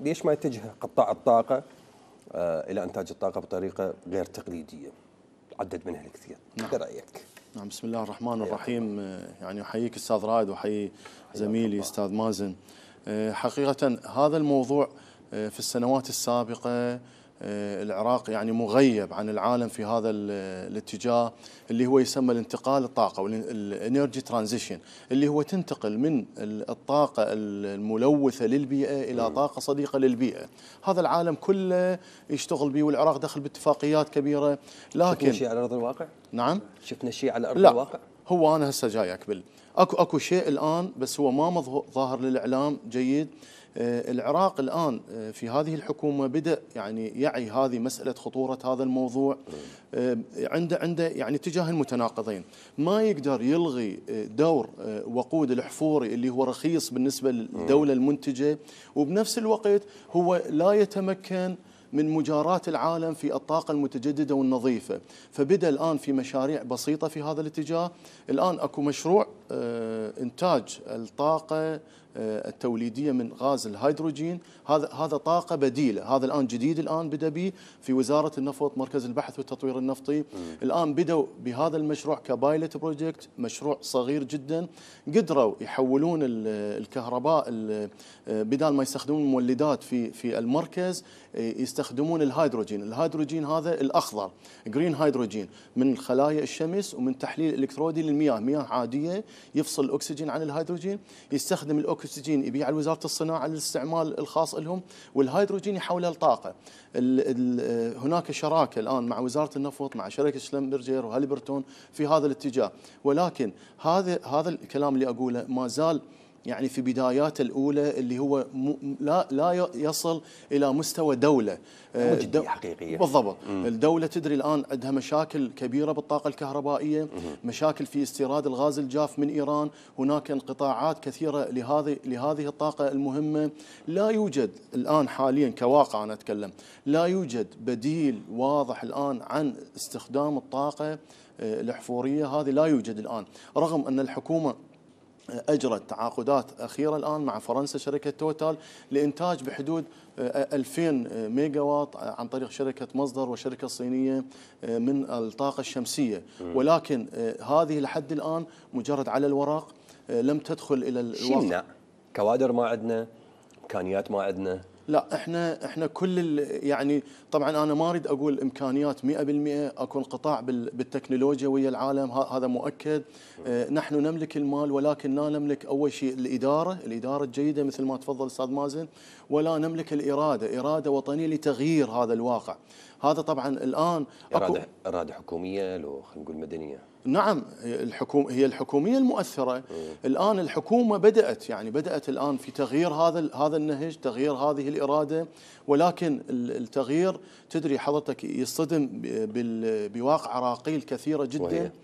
ليش ما يتجه قطاع الطاقة آه، إلى إنتاج الطاقة بطريقة غير تقليدية عدد منها الكثير نعم. برأيك نعم بسم الله الرحمن إيه. الرحيم آه، يعني أحييك أستاذ رائد وأحيي زميلي أستاذ مازن آه، حقيقة هذا الموضوع في السنوات السابقة آه، العراق يعني مغيب عن العالم في هذا الاتجاه اللي هو يسمى الانتقال الطاقة والانرجي ترانزيشن اللي هو تنتقل من الطاقة الملوثة للبيئة إلى طاقة صديقة للبيئة هذا العالم كله يشتغل به والعراق دخل باتفاقيات كبيرة لكن شفنا شيء على أرض الواقع؟ نعم شفنا شيء على أرض لا. الواقع؟ هو أنا هسه جاي اكبل اكو اكو شيء الان بس هو ما ظاهر للاعلام جيد آه، العراق الآن آه، في هذه الحكومة بدأ يعني يعي هذه مسألة خطورة هذا الموضوع آه، عنده عنده يعني اتجاه المتناقضين ما يقدر يلغي دور وقود الحفوري اللي هو رخيص بالنسبة للدولة المنتجة وبنفس الوقت هو لا يتمكن من مجاراة العالم في الطاقة المتجددة والنظيفة فبدأ الآن في مشاريع بسيطة في هذا الاتجاه الآن أكو مشروع إنتاج الطاقة آه، التوليديه من غاز الهيدروجين هذا هذا طاقه بديله هذا الان جديد الان بدا به في وزاره النفط مركز البحث والتطوير النفطي م. الان بداوا بهذا المشروع كبايلوت بروجكت مشروع صغير جدا قدروا يحولون الكهرباء آه، بدال ما يستخدمون المولدات في في المركز آه، يستخدمون الهيدروجين الهيدروجين هذا الاخضر جرين هيدروجين من خلايا الشمس ومن تحليل الكترودي للمياه مياه عاديه يفصل الاكسجين عن الهيدروجين يستخدم الأكسجين الأكسجين يبيع لوزارة الصناعة للاستعمال الخاص لهم والهيدروجين يحوله لطاقة هناك شراكة الآن مع وزارة النفط مع شركة شلمبرجر وهاليبرتون في هذا الاتجاه ولكن هذا هذا الكلام اللي أقوله ما زال يعني في بداياته الاولى اللي هو لا لا يصل الى مستوى دوله آه، دو... حقيقيه بالضبط مم. الدوله تدري الان عندها مشاكل كبيره بالطاقه الكهربائيه مم. مشاكل في استيراد الغاز الجاف من ايران هناك انقطاعات كثيره لهذه لهذه الطاقه المهمه لا يوجد الان حاليا كواقع انا اتكلم لا يوجد بديل واضح الان عن استخدام الطاقه آه، الاحفوريه هذه لا يوجد الان رغم ان الحكومه أجرت تعاقدات أخيرة الآن مع فرنسا شركة توتال لإنتاج بحدود 2000 ميجا واط عن طريق شركة مصدر وشركة صينية آه، من الطاقة الشمسية ولكن آه، هذه لحد الآن مجرد على الورق آه، لم تدخل إلى الواقع كوادر ما عندنا إمكانيات ما عندنا لا احنا احنا كل يعني طبعا انا ما اريد اقول امكانيات 100% اكون قطاع بالتكنولوجيا ويا العالم هذا مؤكد آه، نحن نملك المال ولكن لا نملك اول شيء الاداره الاداره الجيده مثل ما تفضل استاذ مازن ولا نملك الاراده اراده وطنيه لتغيير هذا الواقع هذا طبعا الان اراده اراده حكوميه لو خلينا نقول مدنيه نعم الحكومة هي الحكوميه المؤثره الان الحكومه بدات يعني بدات الان في تغيير هذا هذا النهج تغيير هذه الإرادة ولكن التغيير تدري حضرتك يصطدم بواقع عراقيل كثيرة جدا صحيح.